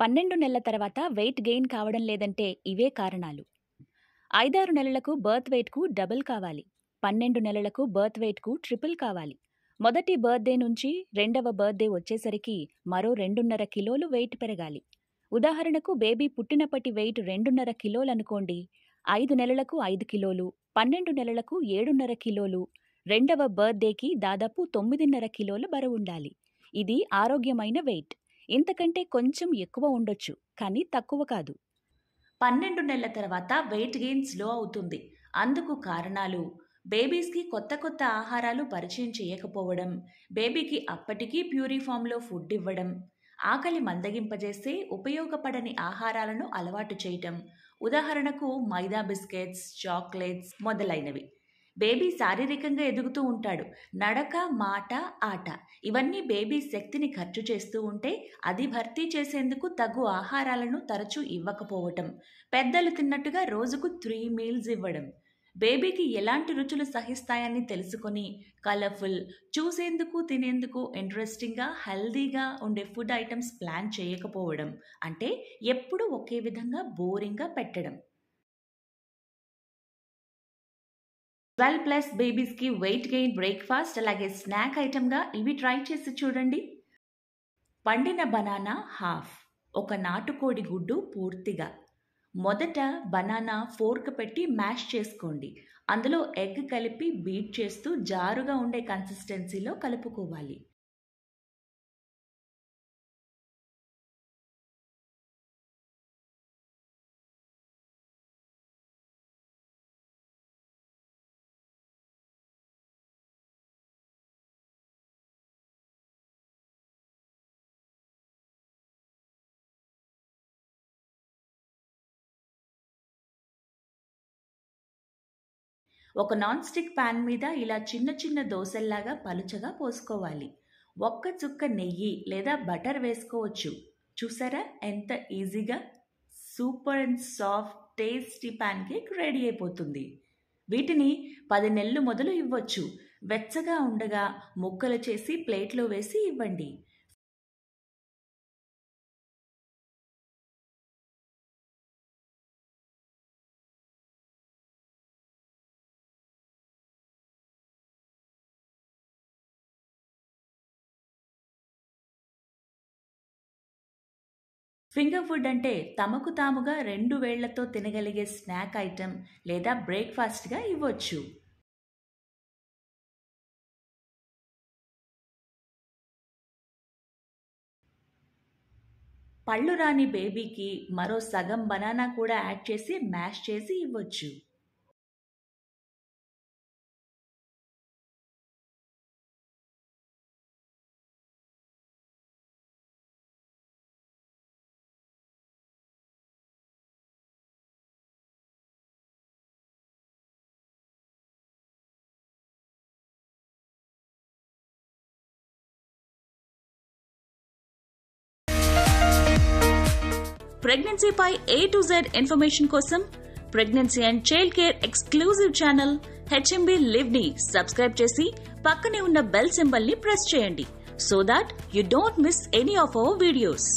పన్నెండు నెలల తర్వాత వెయిట్ గెయిన్ కావడం లేదంటే ఇవే కారణాలు ఐదారు నెలలకు బర్త్ వెయిట్కు డబుల్ కావాలి పన్నెండు నెలలకు బర్త్ వెయిట్కు ట్రిపుల్ కావాలి మొదటి బర్త్డే నుంచి రెండవ బర్త్డే వచ్చేసరికి మరో రెండున్నర కిలోలు వెయిట్ పెరగాలి ఉదాహరణకు బేబీ పుట్టినప్పటి వెయిట్ రెండున్నర కిలోలు అనుకోండి ఐదు నెలలకు ఐదు కిలోలు పన్నెండు నెలలకు ఏడున్నర కిలోలు రెండవ బర్త్డేకి దాదాపు తొమ్మిదిన్నర కిలోలు బరువుండాలి ఇది ఆరోగ్యమైన వెయిట్ ఇంతకంటే కొంచెం ఎక్కువ ఉండొచ్చు కానీ తక్కువ కాదు పన్నెండు నెలల తర్వాత వెయిట్ గెయిన్ స్లో అవుతుంది అందుకు కారణాలు బేబీస్కి కొత్త కొత్త ఆహారాలు పరిచయం చేయకపోవడం బేబీకి అప్పటికీ ప్యూరిఫామ్లో ఫుడ్ ఇవ్వడం ఆకలి మందగింపజేస్తే ఉపయోగపడని ఆహారాలను అలవాటు చేయటం ఉదాహరణకు మైదా బిస్కెట్స్ చాక్లెట్స్ మొదలైనవి బేబీ శారీరకంగా ఎదుగుతూ ఉంటాడు నడక మాట ఆట ఇవన్నీ బేబీ శక్తిని ఖర్చు చేస్తూ ఉంటే అది భర్తీ చేసేందుకు తగు ఆహారాలను తరచూ ఇవ్వకపోవటం పెద్దలు తిన్నట్టుగా రోజుకు త్రీ మీల్స్ ఇవ్వడం బేబీకి ఎలాంటి రుచులు సహిస్తాయని తెలుసుకొని కలర్ఫుల్ చూసేందుకు తినేందుకు ఇంట్రెస్టింగ్గా హెల్దీగా ఉండే ఫుడ్ ఐటమ్స్ ప్లాన్ చేయకపోవడం అంటే ఎప్పుడూ ఒకే విధంగా బోరింగ్గా పెట్టడం ట్వెల్వ్ ప్లస్ బేబీస్కి వెయిట్ గెయిన్ బ్రేక్ఫాస్ట్ అలాగే స్నాక్ ఐటెంగా ఇవి ట్రై చేసి చూడండి పండిన బనానా హాఫ్ ఒక నాటుకోడి గుడ్డు పూర్తిగా మొదట బనానా ఫోర్క్ పెట్టి మ్యాష్ చేసుకోండి అందులో ఎగ్ కలిపి బీట్ చేస్తూ జారుగా ఉండే కన్సిస్టెన్సీలో కలుపుకోవాలి ఒక నాన్ స్టిక్ పాన్ మీద ఇలా చిన్న చిన్న దోశల్లాగా పలుచగా పోసుకోవాలి ఒక్క చుక్క నెయ్యి లేదా బటర్ వేసుకోవచ్చు చూసారా ఎంత ఈజీగా super and soft tasty pancake ready అయిపోతుంది వీటిని పది నెలలు మొదలు ఇవ్వచ్చు వెచ్చగా ఉండగా ముక్కలు చేసి ప్లేట్లో వేసి ఇవ్వండి ఫింగర్ ఫుడ్ అంటే తమకు తాముగా రెండు వేళ్లతో తినగలిగే స్నాక్ ఐటెం లేదా బ్రేక్ఫాస్ట్గా ఇవ్వచ్చు పళ్ళు రాని బేబీకి మరో సగం బనానా కూడా యాడ్ చేసి మ్యాష్ చేసి ఇవ్వచ్చు ప్రెగ్నెన్సీపై ఏ టు జెడ్ ఇన్ఫర్మేషన్ కోసం pregnancy and child care exclusive channel HMB live ని సబ్స్క్రైబ్ చేసి పక్కనే ఉన్న బెల్ సింబల్ ని ప్రెస్ చేయండి so that you don't miss any of our videos